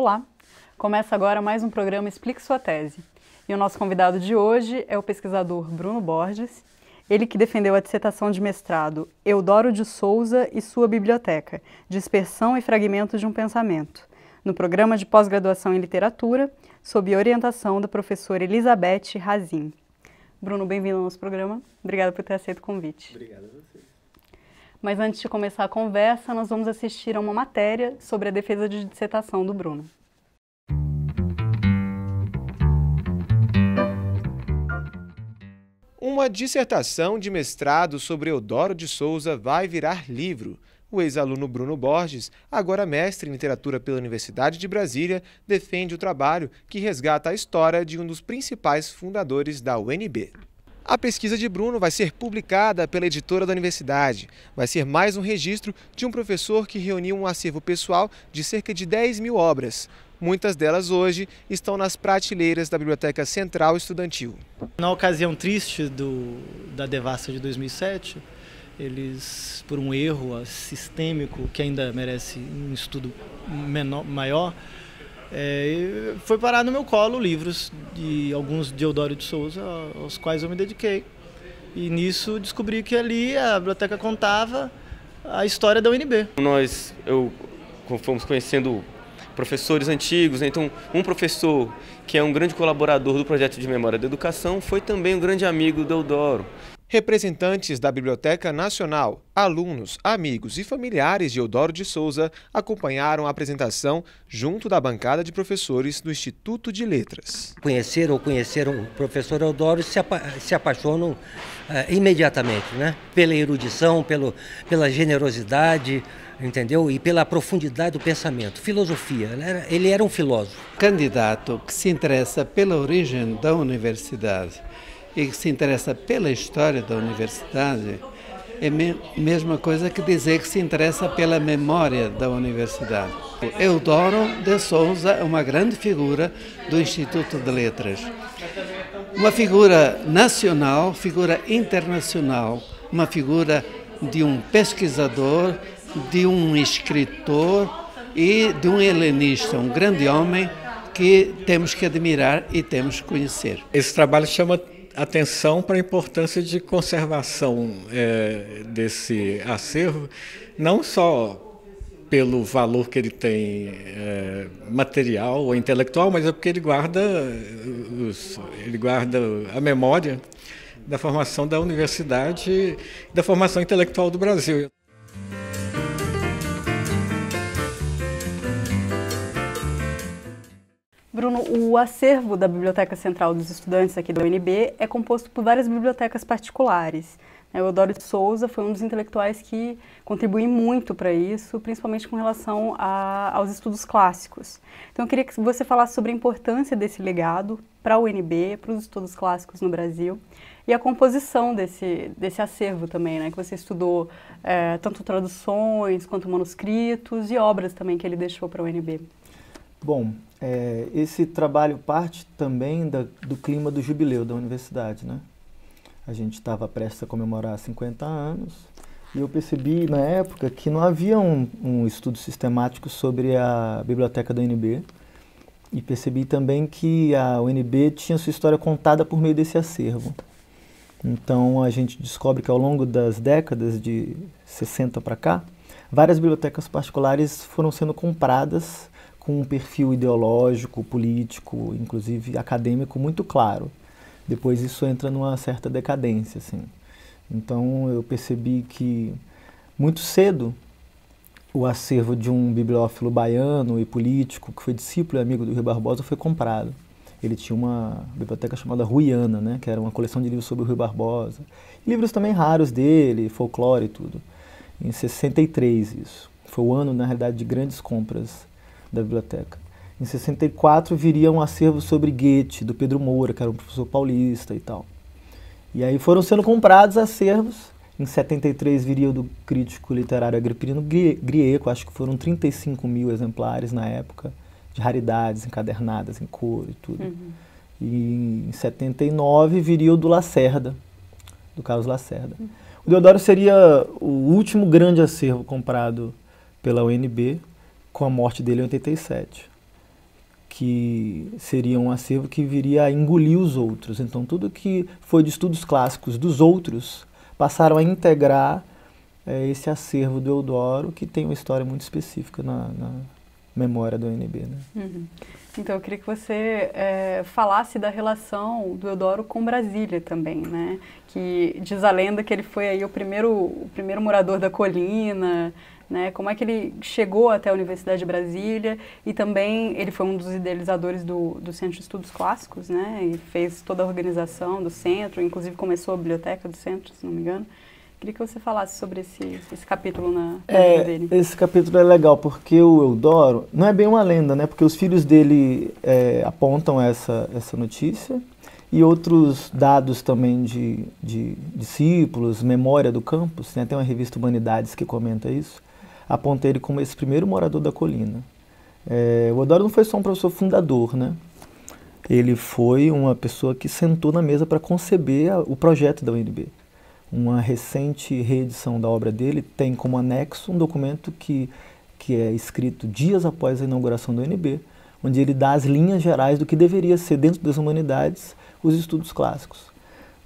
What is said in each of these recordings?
Olá! Começa agora mais um programa Explique Sua Tese. E o nosso convidado de hoje é o pesquisador Bruno Borges, ele que defendeu a dissertação de mestrado Eudoro de Souza e sua biblioteca, Dispersão e Fragmentos de um Pensamento, no programa de pós-graduação em literatura, sob orientação da professora Elizabeth Razin. Bruno, bem-vindo ao nosso programa. Obrigada por ter aceito o convite. Obrigada a você. Mas antes de começar a conversa, nós vamos assistir a uma matéria sobre a defesa de dissertação do Bruno. Uma dissertação de mestrado sobre Eudoro de Souza vai virar livro. O ex-aluno Bruno Borges, agora mestre em literatura pela Universidade de Brasília, defende o trabalho que resgata a história de um dos principais fundadores da UNB. A pesquisa de Bruno vai ser publicada pela editora da universidade. Vai ser mais um registro de um professor que reuniu um acervo pessoal de cerca de 10 mil obras. Muitas delas hoje estão nas prateleiras da Biblioteca Central Estudantil. Na ocasião triste do, da devassa de 2007, eles, por um erro sistêmico que ainda merece um estudo menor, maior, é, foi parar no meu colo livros de alguns de Eudório de Souza, aos quais eu me dediquei. E nisso descobri que ali a biblioteca contava a história da UNB. Nós eu, fomos conhecendo professores antigos, né? então um professor que é um grande colaborador do projeto de memória da educação foi também um grande amigo do Eudoro. Representantes da Biblioteca Nacional, alunos, amigos e familiares de Eudoro de Souza acompanharam a apresentação junto da bancada de professores do Instituto de Letras. Conheceram ou conheceram o professor Eudoro se, apa se apaixonam uh, imediatamente, né? Pela erudição, pelo, pela generosidade, entendeu? E pela profundidade do pensamento, filosofia. Ele era, ele era um filósofo. Candidato que se interessa pela origem da universidade e que se interessa pela história da universidade é a me mesma coisa que dizer que se interessa pela memória da universidade. Eudoro de Souza é uma grande figura do Instituto de Letras. Uma figura nacional, figura internacional, uma figura de um pesquisador, de um escritor e de um helenista, um grande homem que temos que admirar e temos que conhecer. Esse trabalho chama atenção para a importância de conservação é, desse acervo, não só pelo valor que ele tem é, material ou intelectual, mas é porque ele guarda, uh, os, ele guarda a memória da formação da universidade, da formação intelectual do Brasil. Bruno, o acervo da Biblioteca Central dos Estudantes aqui da UNB é composto por várias bibliotecas particulares. Né? O Eudoro de Souza foi um dos intelectuais que contribui muito para isso, principalmente com relação a, aos estudos clássicos. Então, eu queria que você falasse sobre a importância desse legado para a UNB, para os estudos clássicos no Brasil, e a composição desse, desse acervo também, né? que você estudou é, tanto traduções quanto manuscritos e obras também que ele deixou para a UNB. Bom, é, esse trabalho parte também da, do clima do jubileu da universidade, né? A gente estava prestes a comemorar 50 anos e eu percebi na época que não havia um, um estudo sistemático sobre a biblioteca da UNB e percebi também que a UNB tinha sua história contada por meio desse acervo. Então a gente descobre que ao longo das décadas de 60 para cá, várias bibliotecas particulares foram sendo compradas com um perfil ideológico, político, inclusive acadêmico muito claro. Depois isso entra numa certa decadência, assim. Então eu percebi que muito cedo o acervo de um bibliófilo baiano e político que foi discípulo e amigo do Rui Barbosa foi comprado. Ele tinha uma biblioteca chamada Ruiana, né, que era uma coleção de livros sobre o Rui Barbosa. Livros também raros dele, folclore e tudo. Em 63 isso. Foi o ano, na realidade, de grandes compras da biblioteca. Em 64 viria um acervo sobre Goethe, do Pedro Moura, que era um professor paulista e tal. E aí foram sendo comprados acervos. Em 73 viria o do crítico literário Agrippino Grieco, acho que foram 35 mil exemplares na época, de raridades encadernadas em couro e tudo. Uhum. E em 79 viria o do Lacerda, do Carlos Lacerda. Uhum. O Deodoro seria o último grande acervo comprado pela UNB, com a morte dele em 87, que seria um acervo que viria a engolir os outros. Então, tudo que foi de estudos clássicos dos outros passaram a integrar é, esse acervo do Eudoro, que tem uma história muito específica na, na memória do UNB. Né? Uhum. Então, eu queria que você é, falasse da relação do Eudoro com Brasília também, né? Que diz a lenda que ele foi aí o primeiro, o primeiro morador da colina, né? Como é que ele chegou até a Universidade de Brasília e também ele foi um dos idealizadores do, do Centro de Estudos Clássicos, né? E fez toda a organização do centro, inclusive começou a biblioteca do centro, se não me engano. Queria que você falasse sobre esse, esse capítulo na, na é, vida dele. Esse capítulo é legal porque o Eudoro não é bem uma lenda, né? Porque os filhos dele é, apontam essa, essa notícia e outros dados também de, de discípulos, memória do campus. Né? Tem uma revista Humanidades que comenta isso apontei ele como esse primeiro morador da colina. É, o Odoro não foi só um professor fundador, né? Ele foi uma pessoa que sentou na mesa para conceber a, o projeto da UNB. Uma recente reedição da obra dele tem como anexo um documento que, que é escrito dias após a inauguração da UNB, onde ele dá as linhas gerais do que deveria ser, dentro das humanidades, os estudos clássicos.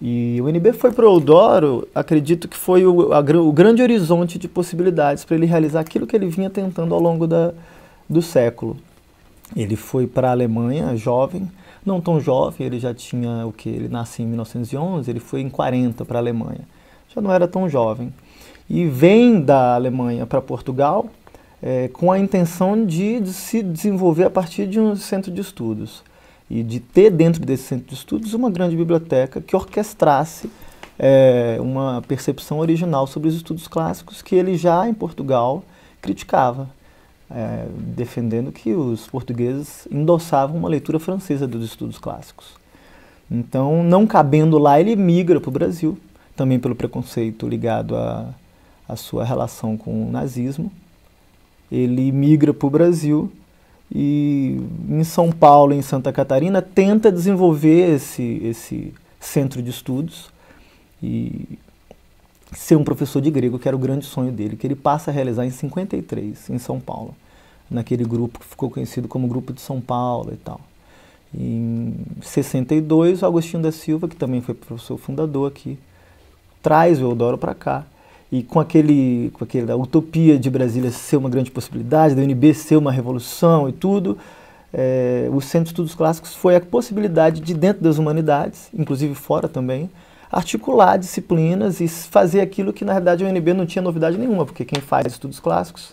E o NB foi para o acredito que foi o, a, o grande horizonte de possibilidades para ele realizar aquilo que ele vinha tentando ao longo da, do século. Ele foi para a Alemanha, jovem, não tão jovem, ele já tinha o que? Ele nasceu em 1911, ele foi em 40 para a Alemanha, já não era tão jovem. E vem da Alemanha para Portugal é, com a intenção de, de se desenvolver a partir de um centro de estudos e de ter dentro desse centro de estudos uma grande biblioteca que orquestrasse é, uma percepção original sobre os estudos clássicos que ele já em Portugal criticava, é, defendendo que os portugueses endossavam uma leitura francesa dos estudos clássicos. Então, não cabendo lá, ele migra para o Brasil, também pelo preconceito ligado à, à sua relação com o nazismo. Ele migra para o Brasil e em São Paulo, em Santa Catarina, tenta desenvolver esse, esse centro de estudos e ser um professor de grego, que era o grande sonho dele, que ele passa a realizar em 53, em São Paulo, naquele grupo que ficou conhecido como Grupo de São Paulo e tal. Em 62, Agostinho da Silva, que também foi professor fundador aqui, traz o Eudoro para cá e com, aquele, com aquela utopia de Brasília ser uma grande possibilidade, da UNB ser uma revolução e tudo, é, o Centro de Estudos Clássicos foi a possibilidade de, dentro das humanidades, inclusive fora também, articular disciplinas e fazer aquilo que, na realidade, a UNB não tinha novidade nenhuma, porque quem faz estudos clássicos,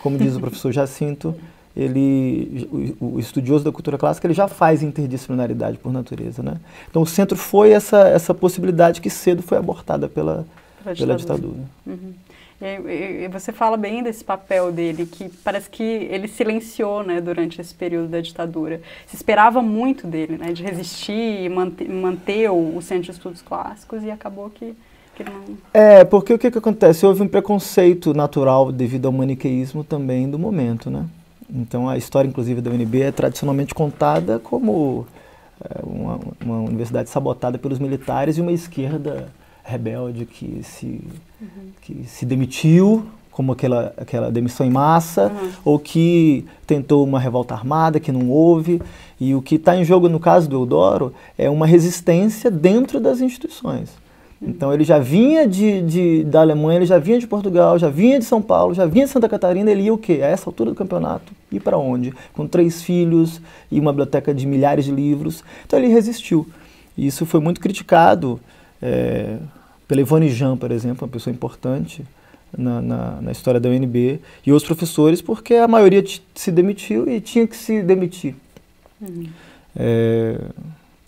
como diz o professor Jacinto, ele, o, o, estudioso da cultura clássica ele já faz interdisciplinaridade por natureza. Né? Então, o centro foi essa, essa possibilidade que cedo foi abortada pela, pela ditadura. Pela ditadura. Uhum. E, e, você fala bem desse papel dele, que parece que ele silenciou né, durante esse período da ditadura. Se esperava muito dele, né, de resistir e manter, manter o, o Centro de Estudos Clássicos e acabou que... não. É, porque o que, que acontece? Houve um preconceito natural devido ao maniqueísmo também do momento, né? Então a história, inclusive, da UNB é tradicionalmente contada como é, uma, uma, universidade sabotada pelos militares e uma esquerda rebelde que se, uhum. que se demitiu, como aquela, aquela demissão em massa, uhum. ou que tentou uma revolta armada que não houve. E o que está em jogo no caso do Eudoro é uma resistência dentro das instituições. Uhum. Então ele já vinha de, de, da Alemanha, ele já vinha de Portugal, já vinha de São Paulo, já vinha de Santa Catarina, ele ia o quê? A essa altura do campeonato, e para onde? Com três filhos e uma biblioteca de milhares de livros. Então ele resistiu. E isso foi muito criticado é, pela Ivone Jean, por exemplo, uma pessoa importante na, na, na, história da UNB, e outros professores, porque a maioria se demitiu e tinha que se demitir. Uhum. É,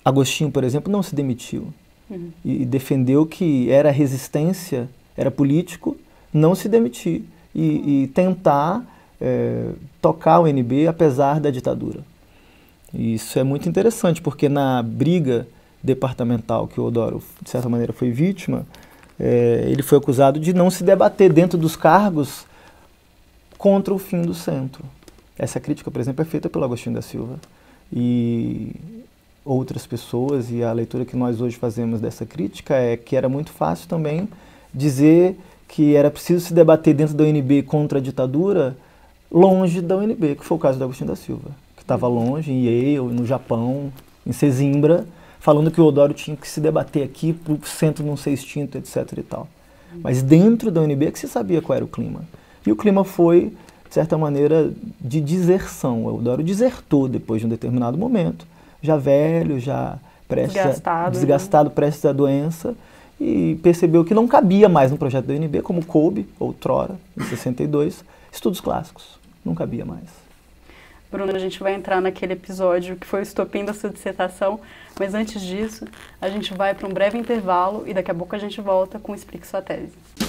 Agostinho, por exemplo, não se demitiu uhum. e, e defendeu que era resistência, era político, não se demitir e, e tentar é, tocar o UNB apesar da ditadura. E isso é muito interessante, porque na briga departamental que o Odoro, de certa maneira, foi vítima, é, ele foi acusado de não se debater dentro dos cargos contra o fim do centro. Essa crítica, por exemplo, é feita pelo Agostinho da Silva e outras pessoas, e a leitura que nós hoje fazemos dessa crítica é que era muito fácil também dizer que era preciso se debater dentro da UNB contra a ditadura longe da UNB, que foi o caso do Agostinho da Silva, que estava uhum. longe, em Yale, no Japão, em Sesimbra, falando que o Odoro tinha que se debater aqui para o centro não ser extinto, etc e tal. Mas dentro da UNB é que se sabia qual era o clima. E o clima foi, de certa maneira, de deserção. O Eudoro desertou depois de um determinado momento, já velho, já prestes desgastado, a, desgastado né? prestes à doença, e percebeu que não cabia mais no projeto da UNB, como coube, outrora, em 62, estudos clássicos. Não cabia mais. Bruno, a gente vai entrar naquele episódio que foi o estopim da sua dissertação, mas antes disso, a gente vai para um breve intervalo e daqui a pouco a gente volta com Explique Sua Tese.